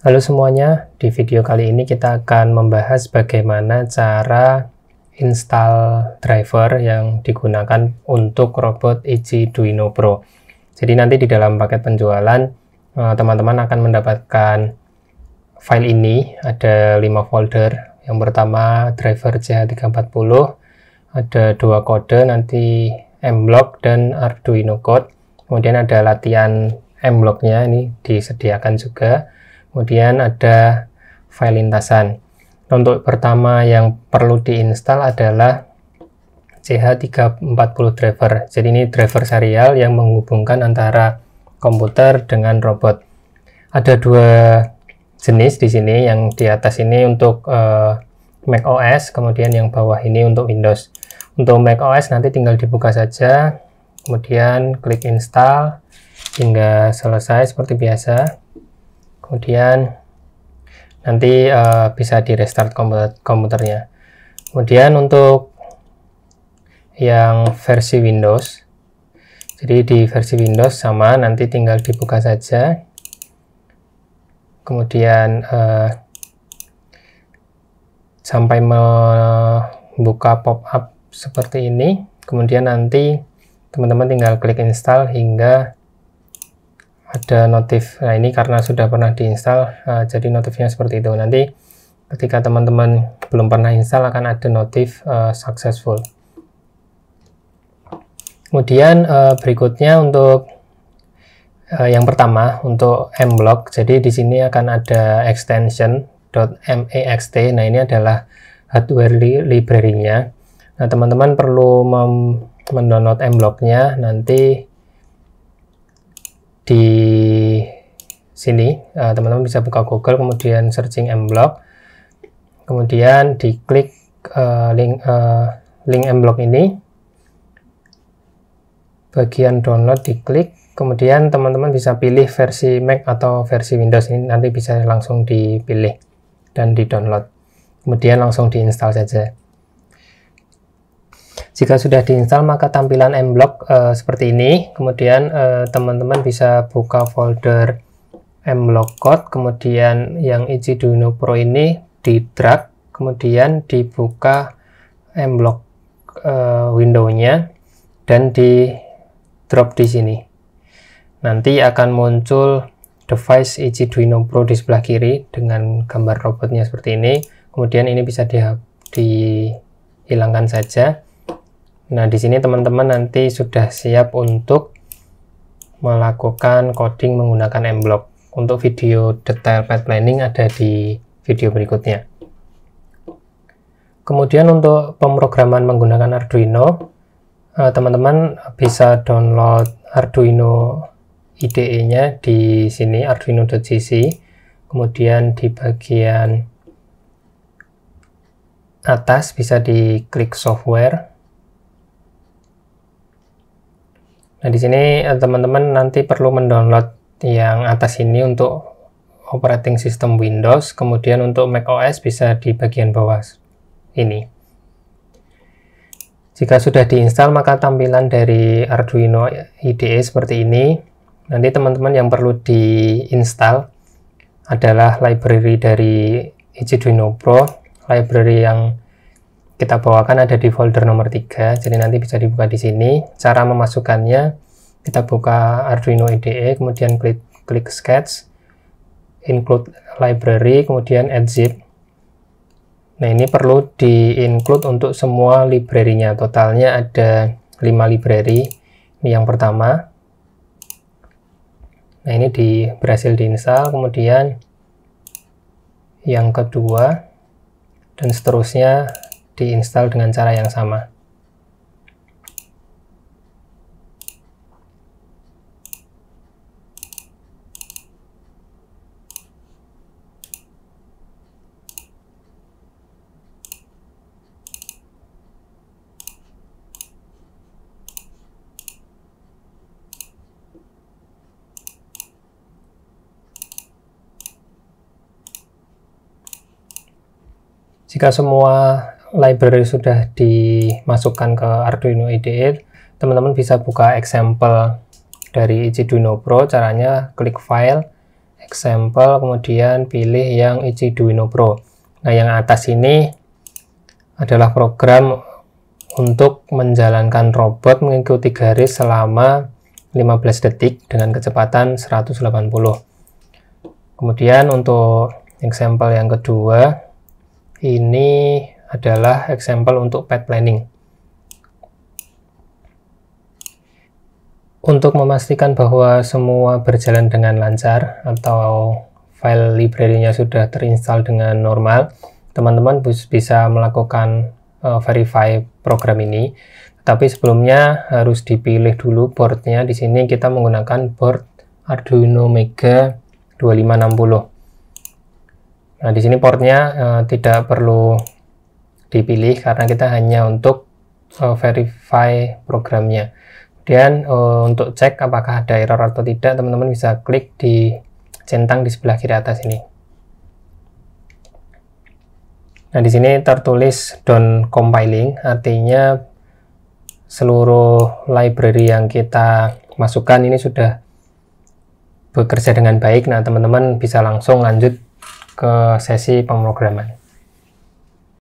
Halo semuanya, di video kali ini kita akan membahas bagaimana cara install driver yang digunakan untuk robot EG Duino Pro. Jadi nanti di dalam paket penjualan eh, teman-teman akan mendapatkan file ini, ada 5 folder. Yang pertama driver CH340, ada dua kode nanti mblock dan Arduino code. Kemudian ada latihan mblocknya ini disediakan juga Kemudian ada file lintasan. Untuk pertama yang perlu diinstal adalah CH340 driver. Jadi ini driver serial yang menghubungkan antara komputer dengan robot. Ada dua jenis di sini, yang di atas ini untuk uh, Mac OS, kemudian yang bawah ini untuk Windows. Untuk Mac OS nanti tinggal dibuka saja, kemudian klik install hingga selesai seperti biasa kemudian nanti uh, bisa di restart komputer komputernya kemudian untuk yang versi Windows jadi di versi Windows sama nanti tinggal dibuka saja kemudian uh, sampai membuka pop-up seperti ini kemudian nanti teman-teman tinggal klik install hingga ada notif. Nah, ini karena sudah pernah diinstal, uh, jadi notifnya seperti itu. Nanti ketika teman-teman belum pernah install akan ada notif uh, successful. Kemudian uh, berikutnya untuk uh, yang pertama untuk mblock. Jadi di sini akan ada extension .maxt. E nah, ini adalah hardware li library-nya. Nah, teman-teman perlu mendownload mblock-nya nanti di sini eh, teman-teman uh, bisa buka Google kemudian searching mBlock kemudian diklik uh, link uh, link mBlock ini bagian download diklik kemudian teman-teman bisa pilih versi Mac atau versi Windows ini nanti bisa langsung dipilih dan di download kemudian langsung diinstal saja jika sudah diinstal maka tampilan mblock uh, seperti ini. Kemudian eh, teman-teman bisa buka folder mblock code, kemudian yang Ichiduino Pro ini di drag, kemudian dibuka mblock uh, window-nya dan di drop di sini. Nanti akan muncul device Ichiduino Pro di sebelah kiri dengan gambar robotnya seperti ini. Kemudian ini bisa di, dihilangkan saja. Nah, di sini teman-teman nanti sudah siap untuk melakukan coding menggunakan mBlock. Untuk video detail path planning ada di video berikutnya. Kemudian untuk pemrograman menggunakan Arduino, eh, teman-teman bisa download Arduino IDE-nya di sini arduino.cc. Kemudian di bagian atas bisa diklik software Nah, di sini eh, teman-teman nanti perlu mendownload yang atas ini untuk operating system Windows, kemudian untuk macOS bisa di bagian bawah ini. Jika sudah diinstal, maka tampilan dari Arduino IDE seperti ini. Nanti teman-teman yang perlu diinstal adalah library dari Arduino Pro, library yang kita bawakan ada di folder nomor 3 jadi nanti bisa dibuka di sini cara memasukkannya kita buka Arduino IDE e, kemudian klik klik sketch include library kemudian add zip nah ini perlu di include untuk semua librarynya. totalnya ada 5 library ini yang pertama nah ini di berhasil diinstal kemudian yang kedua dan seterusnya diinstal dengan cara yang sama. Jika semua library sudah dimasukkan ke Arduino IDE, teman-teman bisa buka example dari Arduino Pro. Caranya klik file, example, kemudian pilih yang Arduino Pro. Nah, yang atas ini adalah program untuk menjalankan robot mengikuti garis selama 15 detik dengan kecepatan 180. Kemudian untuk example yang kedua, ini adalah example untuk path planning. Untuk memastikan bahwa semua berjalan dengan lancar atau file library-nya sudah terinstall dengan normal, teman-teman bisa melakukan uh, verify program ini. Tapi sebelumnya harus dipilih dulu boardnya. Di sini kita menggunakan board Arduino Mega 2560. Nah, di sini portnya uh, eh, tidak perlu dipilih karena kita hanya untuk uh, verify programnya. Kemudian uh, eh, untuk cek apakah ada error atau tidak, teman-teman bisa klik di centang di sebelah kiri atas ini. Nah, di sini tertulis done compiling, artinya seluruh library yang kita masukkan ini sudah bekerja dengan baik. Nah, teman-teman bisa langsung lanjut ke sesi pemrograman.